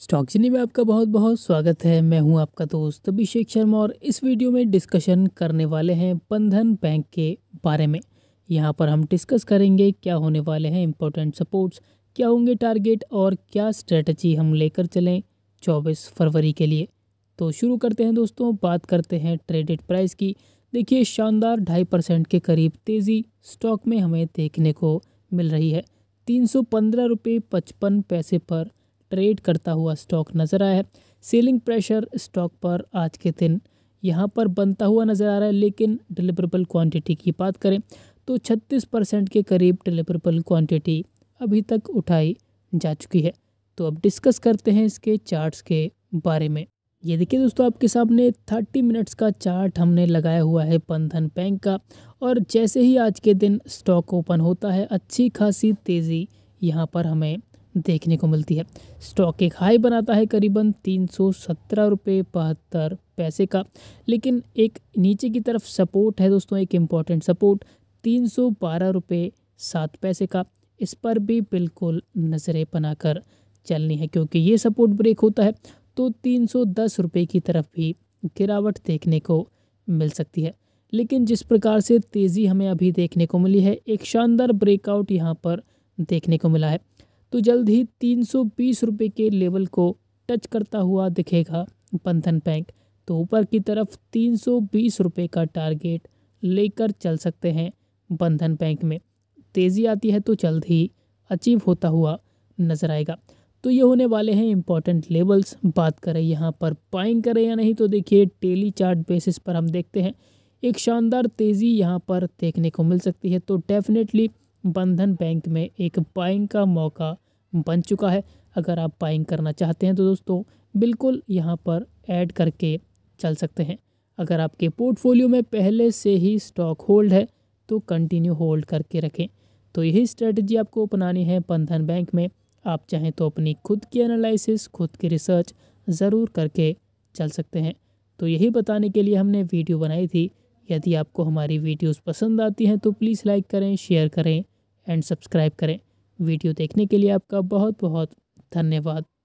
stock स्टॉक्सनी में आपका बहुत बहुत स्वागत है मैं हूं आपका दोस्त अभिषेक शर्मा और इस वीडियो में डिस्कशन करने वाले हैं बंधन बैंक के बारे में यहां पर हम डिस्कस करेंगे क्या होने वाले हैं इंपॉर्टेंट सपोर्ट्स क्या होंगे टारगेट और क्या स्ट्रेटजी हम लेकर चलें चौबीस फरवरी के लिए तो शुरू करते हैं दोस्तों बात करते हैं ट्रेडेड प्राइस की देखिए शानदार ढाई परसेंट के करीब तेज़ी स्टॉक में हमें देखने को मिल रही है तीन सौ पंद्रह रुपये पचपन पैसे पर ट्रेड करता हुआ स्टॉक नज़र आया है सेलिंग प्रेशर स्टॉक पर आज के दिन यहाँ पर बनता हुआ नज़र आ रहा है लेकिन डिलीवरेबल क्वांटिटी की बात करें तो 36 परसेंट के करीब डिलीवरेबल क्वांटिटी अभी तक उठाई जा चुकी है तो अब डिस्कस करते हैं इसके चार्ट्स के बारे में ये देखिए दोस्तों आपके सामने 30 मिनट्स का चार्ट हमने लगाया हुआ है बंधन बैंक का और जैसे ही आज के दिन स्टॉक ओपन होता है अच्छी खासी तेज़ी यहाँ पर हमें देखने को मिलती है स्टॉक एक हाई बनाता है करीबन तीन सौ सत्रह रुपये बहत्तर पैसे का लेकिन एक नीचे की तरफ सपोर्ट है दोस्तों एक इम्पॉर्टेंट सपोर्ट तीन सौ बारह रुपये सात पैसे का इस पर भी बिल्कुल नज़रें बनाकर चलनी है क्योंकि ये सपोर्ट ब्रेक होता है तो तीन सौ दस रुपये की तरफ भी गिरावट देखने को मिल सकती है लेकिन जिस प्रकार से तेज़ी हमें अभी देखने को मिली है एक शानदार ब्रेकआउट यहाँ पर देखने को मिला है तो जल्द ही तीन सौ बीस रुपये के लेवल को टच करता हुआ दिखेगा बंधन बैंक तो ऊपर की तरफ तीन सौ बीस रुपये का टारगेट लेकर चल सकते हैं बंधन बैंक में तेज़ी आती है तो जल्द ही अचीव होता हुआ नज़र आएगा तो ये होने वाले हैं इंपॉर्टेंट लेवल्स बात करें यहाँ पर बाइंग करें या नहीं तो देखिए डेली चार्ट बेसिस पर हम देखते हैं एक शानदार तेज़ी यहाँ पर देखने को मिल सकती है तो डेफिनेटली बंधन बैंक में एक बाइंग का मौका बन चुका है अगर आप बाइंग करना चाहते हैं तो दोस्तों बिल्कुल यहाँ पर ऐड करके चल सकते हैं अगर आपके पोर्टफोलियो में पहले से ही स्टॉक होल्ड है तो कंटिन्यू होल्ड करके रखें तो यही स्ट्रेटजी आपको अपनानी है बंधन बैंक में आप चाहें तो अपनी खुद की एनालिसिस खुद की रिसर्च ज़रूर करके चल सकते हैं तो यही बताने के लिए हमने वीडियो बनाई थी यदि आपको हमारी वीडियोस पसंद आती हैं तो प्लीज़ लाइक करें शेयर करें एंड सब्सक्राइब करें वीडियो देखने के लिए आपका बहुत बहुत धन्यवाद